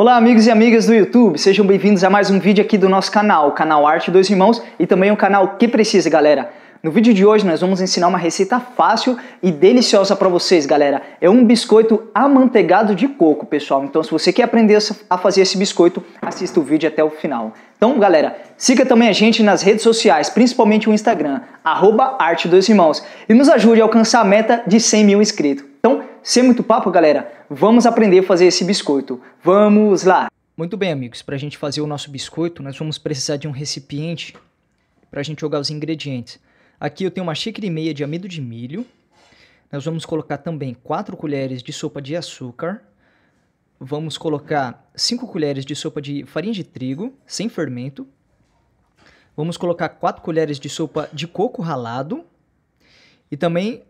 Olá amigos e amigas do YouTube, sejam bem-vindos a mais um vídeo aqui do nosso canal, o canal Arte Dois Irmãos e também o canal Que Precisa, galera. No vídeo de hoje nós vamos ensinar uma receita fácil e deliciosa para vocês, galera. É um biscoito amanteigado de coco, pessoal. Então se você quer aprender a fazer esse biscoito, assista o vídeo até o final. Então, galera, siga também a gente nas redes sociais, principalmente o Instagram, arroba Arte Dois Irmãos, e nos ajude a alcançar a meta de 100 mil inscritos sem muito papo, galera, vamos aprender a fazer esse biscoito. Vamos lá! Muito bem, amigos, para a gente fazer o nosso biscoito, nós vamos precisar de um recipiente para a gente jogar os ingredientes. Aqui eu tenho uma xícara e meia de amido de milho. Nós vamos colocar também 4 colheres de sopa de açúcar. Vamos colocar 5 colheres de sopa de farinha de trigo, sem fermento. Vamos colocar 4 colheres de sopa de coco ralado. E também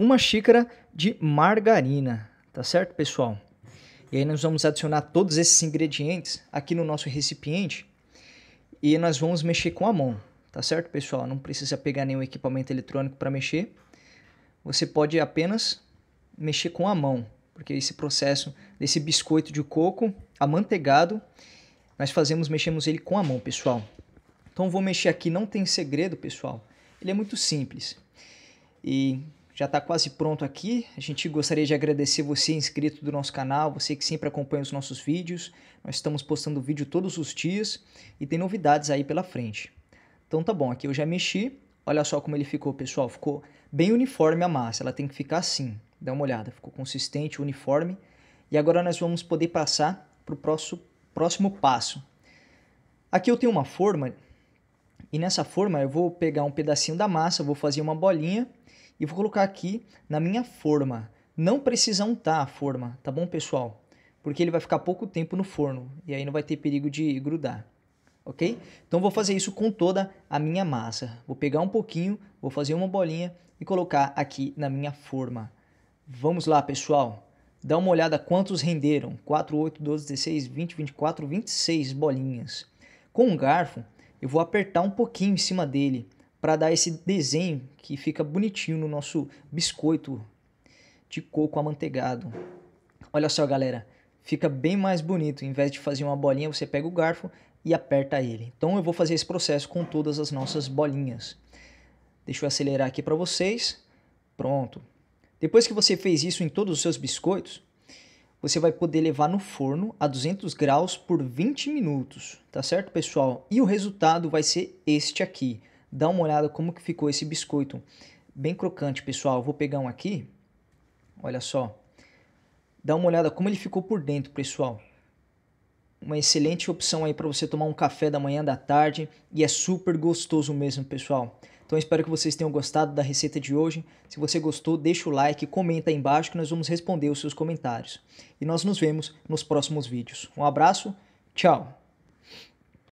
uma xícara de margarina, tá certo, pessoal? E aí nós vamos adicionar todos esses ingredientes aqui no nosso recipiente e nós vamos mexer com a mão, tá certo, pessoal? Não precisa pegar nenhum equipamento eletrônico para mexer. Você pode apenas mexer com a mão, porque esse processo desse biscoito de coco amanteigado, nós fazemos, mexemos ele com a mão, pessoal. Então vou mexer aqui, não tem segredo, pessoal. Ele é muito simples. E já está quase pronto aqui. A gente gostaria de agradecer você inscrito do nosso canal, você que sempre acompanha os nossos vídeos. Nós estamos postando vídeo todos os dias e tem novidades aí pela frente. Então tá bom, aqui eu já mexi. Olha só como ele ficou, pessoal. Ficou bem uniforme a massa, ela tem que ficar assim. Dá uma olhada, ficou consistente, uniforme. E agora nós vamos poder passar para o próximo, próximo passo. Aqui eu tenho uma forma e nessa forma eu vou pegar um pedacinho da massa, vou fazer uma bolinha e vou colocar aqui na minha forma. Não precisa untar a forma, tá bom, pessoal? Porque ele vai ficar pouco tempo no forno e aí não vai ter perigo de grudar, ok? Então vou fazer isso com toda a minha massa. Vou pegar um pouquinho, vou fazer uma bolinha e colocar aqui na minha forma. Vamos lá, pessoal. Dá uma olhada quantos renderam. 4, 8, 12, 16, 20, 24, 26 bolinhas. Com um garfo, eu vou apertar um pouquinho em cima dele para dar esse desenho que fica bonitinho no nosso biscoito de coco amanteigado. Olha só, galera, fica bem mais bonito. Em vez de fazer uma bolinha, você pega o garfo e aperta ele. Então eu vou fazer esse processo com todas as nossas bolinhas. Deixa eu acelerar aqui para vocês. Pronto. Depois que você fez isso em todos os seus biscoitos, você vai poder levar no forno a 200 graus por 20 minutos, tá certo, pessoal? E o resultado vai ser este aqui. Dá uma olhada como que ficou esse biscoito. Bem crocante, pessoal. Eu vou pegar um aqui. Olha só. Dá uma olhada como ele ficou por dentro, pessoal. Uma excelente opção aí para você tomar um café da manhã, da tarde. E é super gostoso mesmo, pessoal. Então espero que vocês tenham gostado da receita de hoje. Se você gostou, deixa o like, comenta aí embaixo que nós vamos responder os seus comentários. E nós nos vemos nos próximos vídeos. Um abraço, tchau!